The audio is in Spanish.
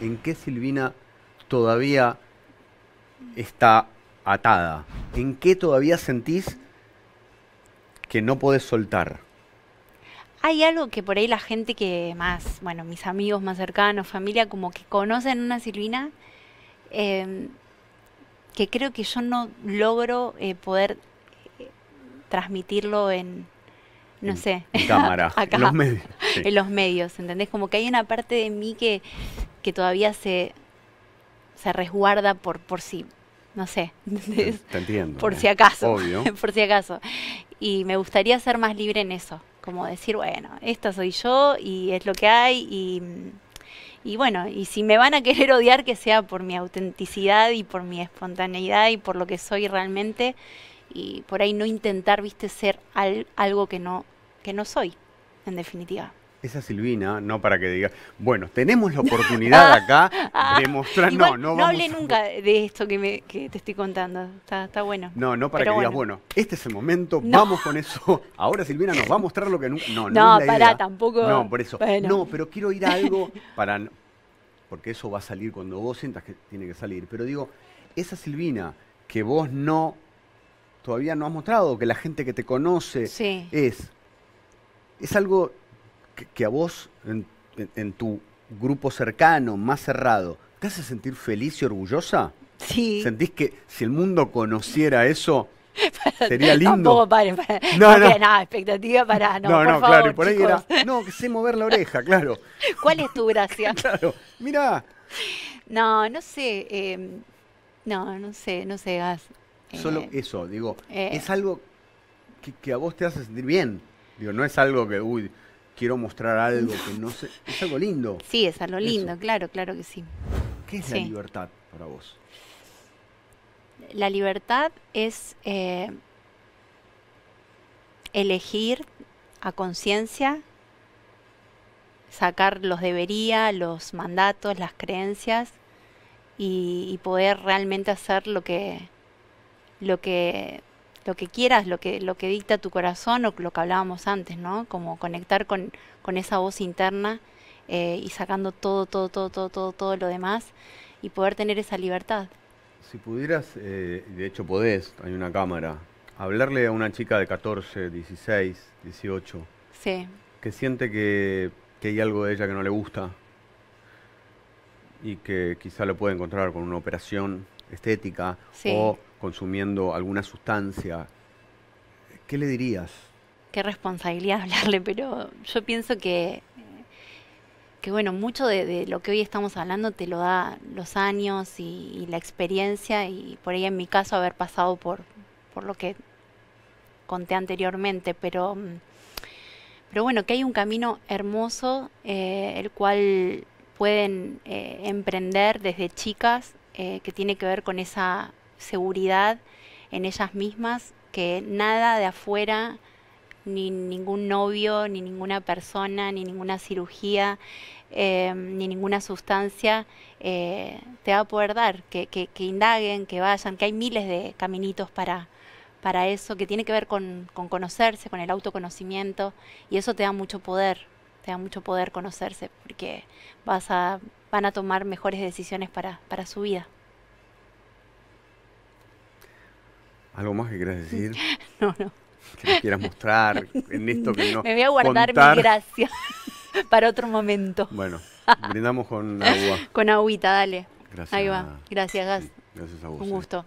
en qué Silvina todavía está atada? ¿En qué todavía sentís que no podés soltar? Hay algo que por ahí la gente que más, bueno, mis amigos más cercanos, familia, como que conocen una Silvina, em, que creo que yo no logro eh, poder eh, transmitirlo en, no sé, en cámara, en los medios. En los medios, ¿entendés? Como que hay una parte de mí que que todavía se, se resguarda por, por si, no sé, por eh, si acaso, por si acaso. Y me gustaría ser más libre en eso, como decir, bueno, esta soy yo y es lo que hay y, y bueno, y si me van a querer odiar, que sea por mi autenticidad y por mi espontaneidad y por lo que soy realmente y por ahí no intentar, viste, ser algo que no, que no soy, en definitiva esa Silvina, no para que digas, bueno, tenemos la oportunidad acá de mostrar. no, no, no nunca de esto que, te estoy contando. Está, bueno. No, no para que digas, bueno, este es el momento, vamos con eso. Ahora Silvina nos va a mostrar lo que nunca. No, no, no pará, tampoco. No, por eso. No, pero quiero ir a algo para. Porque eso va a salir cuando vos sientas que tiene que salir. Pero digo, esa Silvina que vos no. Todavía no has mostrado, que la gente que te conoce es. Es algo que, a vos, en, tu grupo cercano, más cerrado, ¿te hace sentir feliz y orgullosa? Sí. ¿Sentís que si el mundo conociera eso, sería lindo? No, no, no. expectativa para... No, no, no claro, y por ahí era... No, que sé mover la oreja, claro. ¿Cuál es tu gracia? claro, mirá. No, no sé, em, no, no sé, no sé, Gas. Solo eh, eso, digo, eh. es algo que, que a vos te hace sentir bien. Digo, no es algo que, uy, quiero mostrar algo que no sé. Es algo lindo. Sí, es algo lindo, claro, claro que sí. ¿Qué es la libertad para vos? La libertad es eh, elegir a conciencia, sacar los debería, los mandatos, las creencias y, y poder realmente hacer lo que, lo que lo que quieras, lo que, lo que dicta tu corazón o lo que hablábamos antes, ¿no? Como conectar con, esa voz interna eh, y sacando todo, todo, todo, todo, todo, todo lo demás y poder tener esa libertad. Si pudieras, eh, de hecho podés, hay una cámara, hablarle a una chica de 14, 16, 18, que siente que, hay algo de ella que no le gusta y que quizá lo puede encontrar con una operación estética o consumiendo alguna sustancia, ¿qué le dirías? Qué responsabilidad hablarle, pero yo pienso que, que bueno, mucho de, lo que hoy estamos hablando te lo da los años y, la experiencia y por ahí en mi caso haber pasado por, por lo que conté anteriormente, pero, pero bueno, que hay un camino hermoso eh, el cual pueden eh, emprender desde chicas eh, que tiene que ver con esa seguridad en ellas mismas que nada de afuera, ni ningún novio, ni ninguna persona, ni ninguna cirugía, em, ni ninguna sustancia eh, te va a poder dar, que, que, indaguen, que vayan, que hay miles de caminitos para, para eso, que tiene que ver con, conocerse, con el autoconocimiento, y eso te da mucho poder, te da mucho poder conocerse, porque vas a, van a tomar mejores decisiones para su vida. ¿Algo más que quieras decir? No, no. Que quieras mostrar en esto que no. Me voy a guardar mi gracia para otro momento. Bueno, brindamos con agua. con agüita, dale. Gracias. Ahí va. Gracias, Gas. Gracias a vos. Un gusto.